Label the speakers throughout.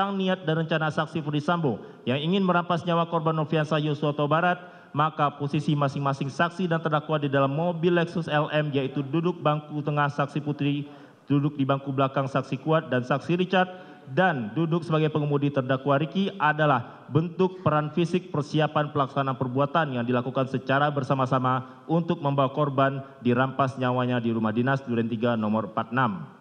Speaker 1: tentang niat dan rencana saksi Ferdisambo yang ingin merampas nyawa korban Noviansa Yosua Barat, maka posisi masing-masing saksi dan terdakwa di dalam mobil Lexus LM yaitu duduk bangku tengah saksi Putri, duduk di bangku belakang saksi Kuat dan saksi Richard dan duduk sebagai pengemudi terdakwa Riki adalah bentuk peran fisik persiapan pelaksanaan perbuatan yang dilakukan secara bersama-sama untuk membawa korban dirampas nyawanya di rumah dinas Duren 3 nomor 46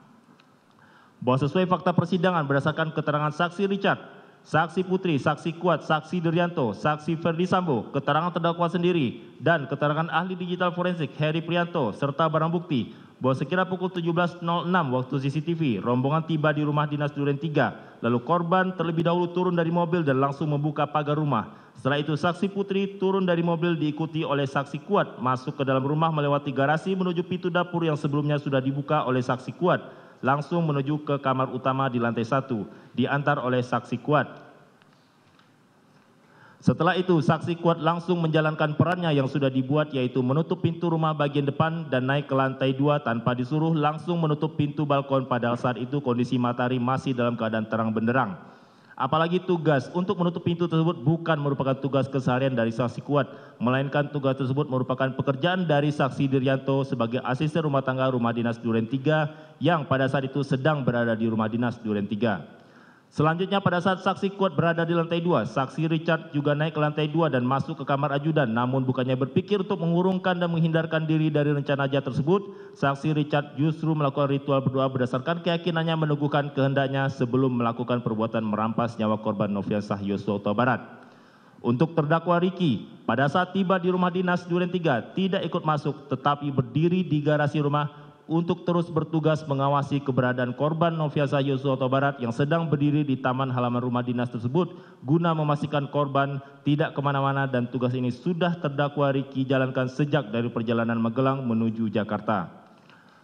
Speaker 1: bahwa sesuai fakta persidangan berdasarkan keterangan saksi richard saksi putri saksi kuat saksi Duryanto, saksi verdi sambo keterangan terdakwa sendiri dan keterangan ahli digital forensik heri prianto serta barang bukti bahwa sekira pukul 17.06 waktu CCTV rombongan tiba di rumah dinas Duren 3 lalu korban terlebih dahulu turun dari mobil dan langsung membuka pagar rumah setelah itu saksi putri turun dari mobil diikuti oleh saksi kuat masuk ke dalam rumah melewati garasi menuju pintu dapur yang sebelumnya sudah dibuka oleh saksi kuat langsung menuju ke kamar utama di lantai satu diantar oleh saksi kuat. Setelah itu saksi kuat langsung menjalankan perannya yang sudah dibuat yaitu menutup pintu rumah bagian depan dan naik ke lantai dua tanpa disuruh langsung menutup pintu balkon pada saat itu kondisi matahari masih dalam keadaan terang benderang apalagi tugas untuk menutup pintu tersebut bukan merupakan tugas keseharian dari saksi kuat melainkan tugas tersebut merupakan pekerjaan dari saksi Dirianto sebagai asisten rumah tangga rumah dinas Duren 3 yang pada saat itu sedang berada di rumah dinas Duren 3 selanjutnya pada saat saksi kuat berada di lantai dua saksi richard juga naik ke lantai dua dan masuk ke kamar ajudan namun bukannya berpikir untuk mengurungkan dan menghindarkan diri dari rencana jahat tersebut saksi richard justru melakukan ritual berdoa berdasarkan keyakinannya meneguhkan kehendaknya sebelum melakukan perbuatan merampas nyawa korban nofriansah yosua barat untuk terdakwa Riki, pada saat tiba di rumah dinas Duren 3, tidak ikut masuk tetapi berdiri di garasi rumah untuk terus bertugas mengawasi keberadaan korban Noviasa Yosua Tobarat yang sedang berdiri di taman halaman rumah dinas tersebut guna memastikan korban tidak kemana-mana dan tugas ini sudah terdakwa Riki jalankan sejak dari perjalanan Magelang menuju Jakarta.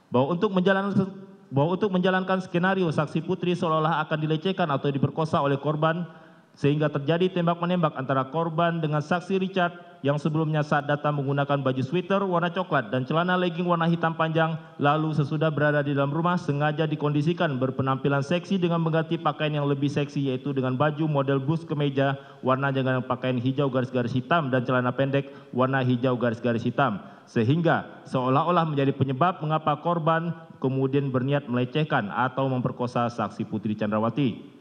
Speaker 1: Bahwa untuk menjalankan bahwa untuk menjalankan skenario saksi putri seolah-olah akan dilecehkan atau diperkosa oleh korban sehingga terjadi tembak menembak antara korban dengan saksi richard yang sebelumnya saat datang menggunakan baju sweater warna coklat dan celana legging warna hitam panjang lalu sesudah berada di dalam rumah sengaja dikondisikan berpenampilan seksi dengan mengganti pakaian yang lebih seksi yaitu dengan baju model bus kemeja warna dengan pakaian hijau garis-garis hitam dan celana pendek warna hijau garis-garis hitam sehingga seolah-olah menjadi penyebab mengapa korban kemudian berniat melecehkan atau memperkosa saksi Putri Chandrawati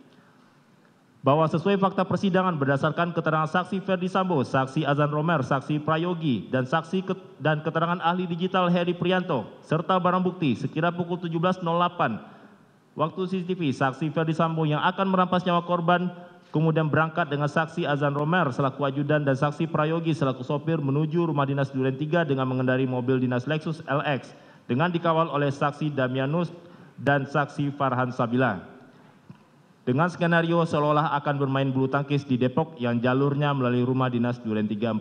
Speaker 1: bahwa sesuai fakta persidangan berdasarkan keterangan saksi ferdi sambo saksi azan romer saksi prayogi dan saksi dan keterangan ahli digital heri prianto serta barang bukti sekira pukul 17.08 waktu CCTV saksi ferdi sambo yang akan merampas nyawa korban kemudian berangkat dengan saksi azan romer selaku ajudan dan saksi prayogi selaku sopir menuju rumah dinas duren 3 dengan mengendari mobil dinas Lexus LX dengan dikawal oleh saksi Damianus dan saksi Farhan Sabila dengan skenario seolah olah akan bermain bulu tangkis di depok yang jalurnya melalui rumah dinas duren tiga